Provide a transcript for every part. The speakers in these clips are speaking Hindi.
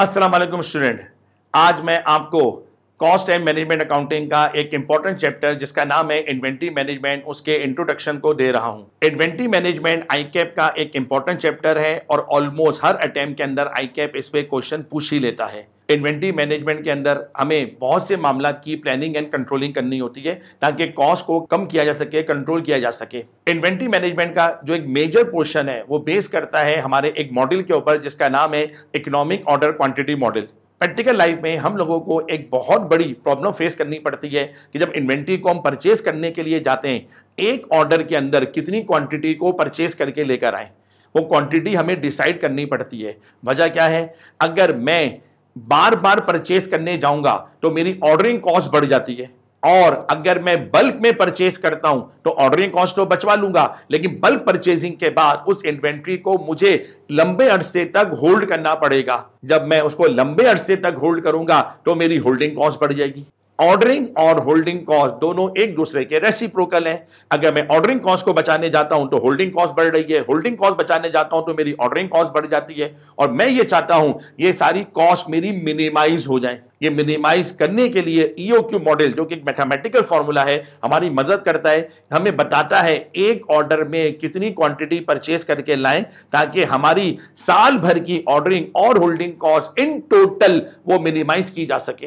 अस्सलाम वालेकुम स्टूडेंट आज मैं आपको कॉस्ट एंड मैनेजमेंट अकाउंटिंग का एक इंपॉर्टेंट चैप्टर जिसका नाम है इन्वेंट्री मैनेजमेंट उसके इंट्रोडक्शन को दे रहा हूं इन्वेंट्री मैनेजमेंट आई कैप का एक इंपॉर्टेंट चैप्टर है और ऑलमोस्ट हर अटेम्प्ट के अंदर आई कैप इस पर क्वेश्चन पूछ ही लेता है इन्वेंट्री मैनेजमेंट के अंदर हमें बहुत से मामला की प्लानिंग एंड कंट्रोलिंग करनी होती है ताकि कॉस्ट को कम किया जा सके कंट्रोल किया जा सके इन्वेंट्री मैनेजमेंट का जो एक मेजर पोर्शन है वो बेस करता है हमारे एक मॉडल के ऊपर जिसका नाम है economic order quantity model practical life में हम लोगों को एक बहुत बड़ी प्रॉब्लम फेस करनी पड़ती है कि जब इन्वेंट्री को हम परचेज करने के लिए जाते हैं एक ऑर्डर के अंदर कितनी क्वांटिटी को परचेज करके लेकर आए वो क्वांटिटी हमें डिसाइड करनी पड़ती है वजह क्या है अगर मैं बार बार परचेस करने जाऊंगा तो मेरी ऑर्डरिंग कॉस्ट बढ़ जाती है और अगर मैं बल्क में परचेस करता हूं तो ऑर्डरिंग कॉस्ट तो बचवा लूंगा लेकिन बल्क परचेजिंग के बाद उस इन्वेंट्री को मुझे लंबे अरसे तक होल्ड करना पड़ेगा जब मैं उसको लंबे अरसे तक होल्ड करूंगा तो मेरी होल्डिंग कॉस्ट बढ़ जाएगी ऑर्डरिंग और होल्डिंग कॉस्ट दोनों एक दूसरे के रेसिप्रोकल हैं अगर मैं ऑर्डरिंग कॉस्ट को बचाने जाता हूं तो होल्डिंग कॉस्ट बढ़ रही है होल्डिंग कॉस्ट बचाने जाता हूं तो मेरी ऑर्डरिंग कॉस्ट बढ़ जाती है और मैं ये चाहता हूं ये सारी कॉस्ट मेरी मिनिमाइज हो जाए ये मिनिमाइज करने के लिए ईओ क्यू मॉडल जो कि एक मैथमेटिकल फॉर्मूला है हमारी मदद करता है हमें बताता है एक ऑर्डर में कितनी क्वांटिटी परचेस करके लाएं ताकि हमारी साल भर की ऑर्डरिंग और होल्डिंग कॉस्ट इन टोटल वो मिनिमाइज की जा सके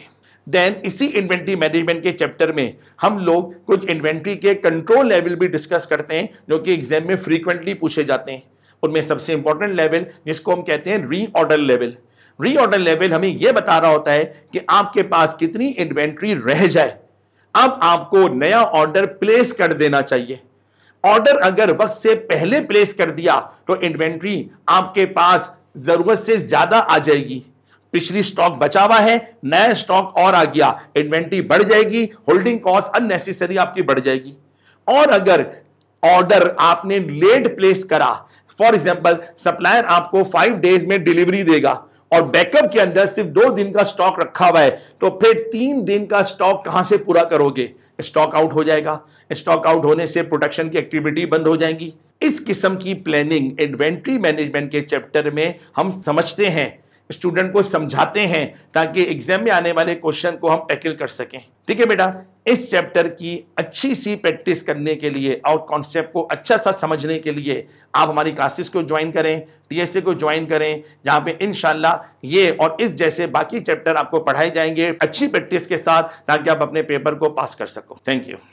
देन इसी इन्वेंट्री मैनेजमेंट के चैप्टर में हम लोग कुछ इन्वेंट्री के कंट्रोल लेवल भी डिस्कस करते हैं जो कि एग्जाम में फ्रीक्वेंटली पूछे जाते हैं उनमें सबसे इंपॉर्टेंट लेवल जिसको हम कहते हैं reorder level reorder level हमें यह बता रहा होता है कि आपके पास कितनी इन्वेंट्री रह जाए अब आपको नया ऑर्डर प्लेस कर देना चाहिए ऑर्डर अगर वक्त से पहले प्लेस कर दिया तो इन्वेंट्री आपके पास जरूरत से ज्यादा आ जाएगी पिछली स्टॉक बचा हुआ है नया स्टॉक और आ गया इन्वेंट्री बढ़ जाएगी होल्डिंग कॉस्ट अननेसेसरी आपकी बढ़ जाएगी और अगर ऑर्डर आपने लेट प्लेस करा फॉर एग्जाम्पल सप्लायर आपको फाइव डेज में डिलीवरी देगा और बैकअप के अंदर सिर्फ दो दिन का स्टॉक रखा हुआ है तो फिर तीन दिन का स्टॉक कहां से पूरा करोगे स्टॉक आउट हो जाएगा स्टॉक आउट होने से प्रोडक्शन की एक्टिविटी बंद हो जाएंगी इस किस्म की प्लानिंग इन्वेंट्री मैनेजमेंट के चैप्टर में हम समझते हैं स्टूडेंट को समझाते हैं ताकि एग्जाम में आने वाले क्वेश्चन को हम टैकल कर सकें ठीक है बेटा इस चैप्टर की अच्छी सी प्रैक्टिस करने के लिए और कॉन्सेप्ट को अच्छा सा समझने के लिए आप हमारी क्लासेस को ज्वाइन करें टीएसए को ज्वाइन करें जहाँ पे इन ये और इस जैसे बाकी चैप्टर आपको पढ़ाए जाएंगे अच्छी प्रैक्टिस के साथ ताकि आप अपने पेपर को पास कर सको थैंक यू